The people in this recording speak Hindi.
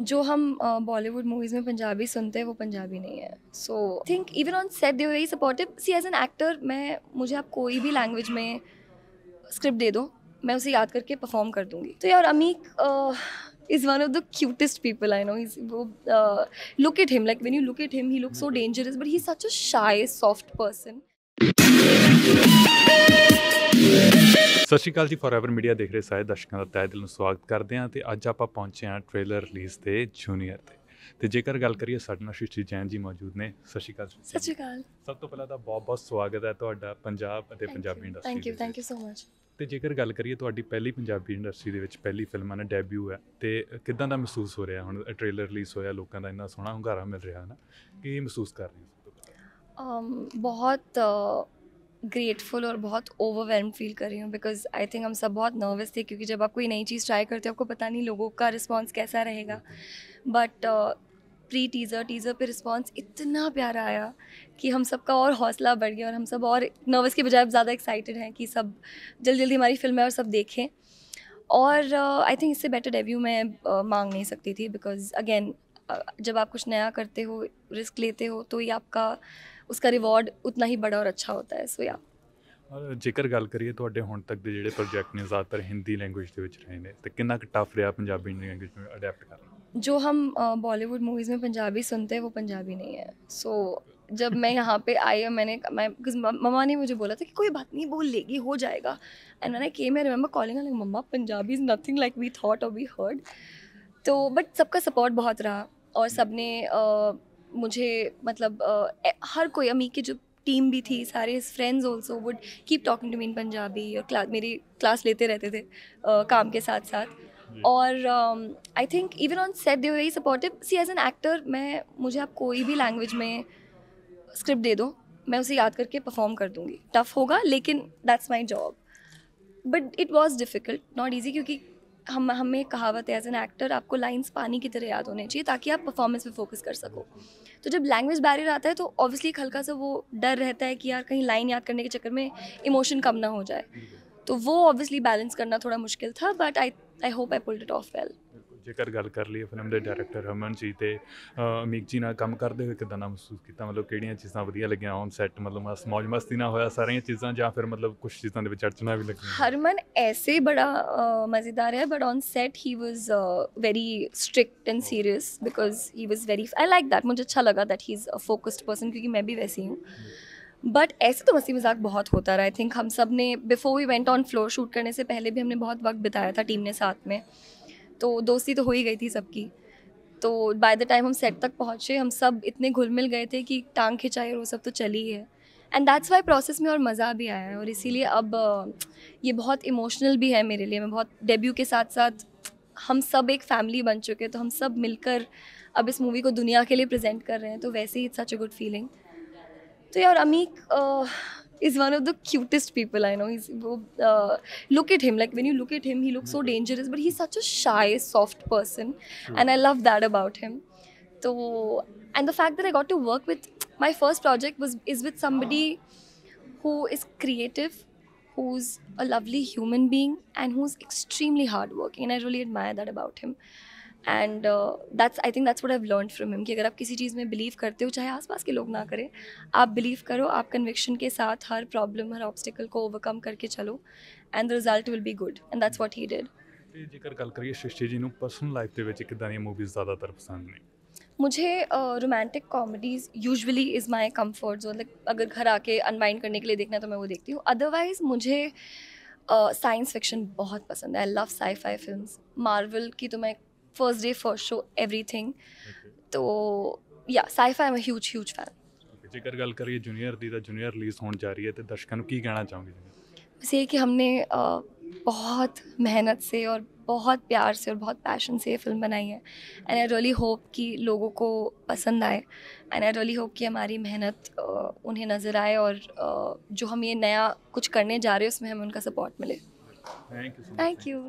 जो हम बॉलीवुड मूवीज़ में पंजाबी सुनते हैं वो पंजाबी नहीं है so think even on set they very supportive see as an actor मैं मुझे आप कोई भी लैंग्वेज में स्क्रिप्ट दे दो मैं उसे याद करके परफॉर्म कर दूंगी तो यार Ameek is one of the cutest people I know is वो look it him like when you look it him he look so dangerous but he such a shy soft person ਸਤਿ ਸ਼੍ਰੀ ਅਕਾਲ ਜੀ ਫੋਰਐਵਰ ਮੀਡੀਆ ਦੇਖ ਰਹੇ ਸਾਰੇ ਦਰਸ਼ਕਾਂ ਦਾ ਤਹਿ ਦਿਲ ਨੂੰ ਸਵਾਗਤ ਕਰਦੇ ਹਾਂ ਤੇ ਅੱਜ ਆਪਾਂ ਪਹੁੰਚੇ ਹਾਂ ਟ੍ਰੇਲਰ ਰਿਲੀਜ਼ ਤੇ ਜੂਨੀਅਰ ਤੇ ਤੇ ਜੇਕਰ ਗੱਲ ਕਰੀਏ ਸਾਡੇ ਨਾਲ ਸ਼੍ਰੀ ਜੈਨ ਜੀ ਮੌਜੂਦ ਨੇ ਸਤਿ ਸ਼੍ਰੀ ਅਕਾਲ ਸਤਿ ਸ਼੍ਰੀ ਅਕਾਲ ਸਭ ਤੋਂ ਪਹਿਲਾਂ ਤਾਂ ਬਹੁਤ ਬਹੁਤ ਸਵਾਗਤ ਹੈ ਤੁਹਾਡਾ ਪੰਜਾਬ ਅਤੇ Punjabi industry thank you thank you so much ਤੇ ਜੇਕਰ ਗੱਲ ਕਰੀਏ ਤੁਹਾਡੀ ਪਹਿਲੀ ਪੰਜਾਬੀ ਇੰਡਸਟਰੀ ਦੇ ਵਿੱਚ ਪਹਿਲੀ ਫਿਲਮ ਹਨ ਡੈਬਿਊ ਹੈ ਤੇ ਕਿਦਾਂ ਦਾ ਮਹਿਸੂਸ ਹੋ ਰਿਹਾ ਹੁਣ ਟ੍ਰੇਲਰ ਰਿਲੀਜ਼ ਹੋਇਆ ਲੋਕਾਂ ਦਾ ਇੰਨਾ ਸੋਹਣਾ ਹੁੰਗਾਰਾ ਮਿਲ ਰਿਹਾ ਹੈ ਨਾ ਕੀ ਮਹਿਸੂਸ ਕਰ ਰਹੇ ਹੋ ਬਹੁਤ ग्रेटफुल और बहुत ओवरवेलम फील कर रही हूँ बिकॉज आई थिंक हम सब बहुत नर्वस थे क्योंकि जब आप कोई नई चीज़ ट्राई करते हो आपको पता नहीं लोगों का रिस्पॉन्स कैसा रहेगा बट प्री टीज़र टीज़र पे रिस्पॉन्स इतना प्यारा आया कि हम सब का और हौसला बढ़ गया और हम सब और नर्वस के बजाय ज़्यादा एक्साइटेड हैं कि सब जल्दी जल्दी हमारी फिल्म है और सब देखें और आई uh, थिंक इससे बेटर डेब्यू मैं uh, मांग नहीं सकती थी बिकॉज अगेन uh, जब आप कुछ नया करते हो रिस्क लेते हो तो ये आपका उसका रिवॉर्ड उतना ही बड़ा और अच्छा होता है सो या ਜੇਕਰ ਗੱਲ ਕਰੀਏ ਤੁਹਾਡੇ ਹੁਣ ਤੱਕ ਦੇ ਜਿਹੜੇ ਪ੍ਰੋਜੈਕਟ ਨੇ ਜ਼ਿਆਦਾਤਰ ਹਿੰਦੀ ਲੈਂਗੁਏਜ ਦੇ ਵਿੱਚ ਰਹੇ ਨੇ ਤੇ ਕਿੰਨਾ ਕੁ ਟਫ ਰਿਹਾ ਪੰਜਾਬੀ ਲੈਂਗੁਏਜ जो हम बॉलीवुड मूवीज़ में पंजाबी सुनते हैं वो पंजाबी नहीं है सो so, जब मैं यहाँ पे आई और मैंने मैं मम्मा ने मुझे बोला था कि कोई बात नहीं बोल लेगी हो जाएगा एंड मैंने के मैं रिमेंबर कॉलिंग लाइक मम्मा Punjabi is nothing like we thought और वी हर्ड तो बट सबका सपोर्ट बहुत रहा और हम्म। सब ने मुझे मतलब uh, हर कोई अमी की जो टीम भी थी सारे friends also would keep talking to me in Punjabi और क्लास मेरी क्लास लेते रहते थे uh, काम के साथ साथ और I think even on set they very supportive see as an actor मैं मुझे आप कोई भी लैंग्वेज में स्क्रिप्ट दे दो मैं उसे याद करके परफॉर्म कर दूँगी टफ होगा लेकिन that's my job but it was difficult not easy क्योंकि हम हमें कहावत है एज एन एक्टर आपको लाइंस पानी की तरह याद होने चाहिए ताकि आप परफॉर्मेंस पे फोकस कर सको तो जब लैंग्वेज बैरियर आता है तो ऑब्वियसली एक हल्का सा वो डर रहता है कि यार कहीं लाइन याद करने के चक्कर में इमोशन कम ना हो जाए तो वो ऑब्वियसली बैलेंस करना थोड़ा मुश्किल था but I I hope I pulled it off well ਜੇਕਰ ਗੱਲ ਕਰ ਲਈ ਫਿਲਮ ਦੇ ਡਾਇਰੈਕਟਰ ਹਰਮਨ ਜੀ ਤੇ ਅਮੀਕ ਜੀ ਨਾਲ ਕੰਮ ਕਰਦੇ ਹੋਏ ਕਿਦਾਂ ਦਾ ਮਹਿਸੂਸ ਕੀਤਾ ਮਤਲਬ ਕਿਹੜੀਆਂ ਚੀਜ਼ਾਂ ਵਧੀਆ ਲੱਗੀਆਂ ਔਨ ਸੈੱਟ ਮਤਲਬ ਮੌਜ ਮਸਤੀ ਨਾਲ ਹੋਇਆ ਸਾਰੀਆਂ ਚੀਜ਼ਾਂ ਜਾਂ ਫਿਰ ਮਤਲਬ ਕੁਝ ਚੀਜ਼ਾਂ ਦੇ ਵਿੱਚ ਅੜਚਣਾ ਵੀ ਲੱਗੀਆਂ ਹਰਮਨ ਐਸੇ ਬੜਾ ਮਜ਼ੇਦਾਰ ਹੈ but on set he was very strict and serious because he was very I like that मुझे अच्छा लगा that he is a focused person क्योंकि मैं भी वैसी हूँ बट ऐसे तो हंसी मजाक बहुत होता रहा आई थिंक हम सब ने before we went on floor shoot करने से पहले भी हमने बहुत वक्त बिताया था टीम ने साथ में तो दोस्ती तो हो ही गई थी सबकी तो बाय द टाइम हम सेट तक पहुँचे हम सब इतने घुल मिल गए थे कि टांग खिंचाई और वो सब तो चली ही है एंड दैट्स वाई प्रोसेस में और मज़ा भी आया है और इसीलिए अब ये बहुत इमोशनल भी है मेरे लिए मैं बहुत डेब्यू के साथ साथ हम सब एक फैमिली बन चुके हैं तो हम सब मिलकर अब इस मूवी को दुनिया के लिए प्रेजेंट कर रहे हैं तो वैसे ही it's such a good feeling तो यार Ameek is one of the cutest people I know. He's uh, look at him like when you look at him, he looks so dangerous, but he's such a shy, soft person, True. and I love that about him. So, and the fact that I got to work with my first project was is with somebody who is creative, who's a lovely human being, and who's extremely hardworking, and I really admire that about him. And that's I think that's what have learn from him कि अगर आप किसी चीज़ में बिलीव करते हो चाहे आसपास के लोग ना करें आप बिलीव करो आप कन्विक्शन के साथ हर प्रॉब्लम हर ऑब्स्टिकल को ओवरकम करके चलो and the result will be good and that's what he did ਤੇ ਜੇਕਰ ਗੱਲ ਕਰੀਏ ਸ਼੍ਰਿਸ਼ਟੀ ਜੀ ਨੂੰ ਪਰਸਨਲ ਲਾਈਫ ਦੇ ਵਿੱਚ ਕਿਦਾਂ ਦੀਆਂ ਮੂਵੀਜ਼ ਜ਼ਿਆਦਾਤਰ ਪਸੰਦ मुझे romantic comedies usually is my comfort zone like अगर घर आके अनवाइंड करने के लिए देखना है तो मैं वो देखती हूँ अदरवाइज़ मुझे साइंस uh, फिक्शन बहुत पसंद है I love sci fi film Marvel की तो मैं first day first show everything तो या साइफ I am huge huge fan ਜੇਕਰ ਗੱਲ ਕਰੀਏ ਜੂਨੀਅਰ ਦੀ ਤਾਂ ਜੂਨੀਅਰ ਰਿਲੀਜ਼ ਹੋਣ ਜਾ ਰਹੀ ਹੈ ਤੇ ਦਰਸ਼ਕਾਂ ਨੂੰ ਕੀ ਕਹਿਣਾ बस ये कि हमने बहुत मेहनत से और बहुत प्यार से और बहुत पैशन से ये फिल्म बनाई है एंड आई रियली होप कि लोगों को पसंद आए एंड आई रियली होप कि हमारी मेहनत उन्हें नज़र आए और जो हम ये नया कुछ करने जा रहे हैं उसमें हमें उनका सपोर्ट मिले थैंक यू थैंक यू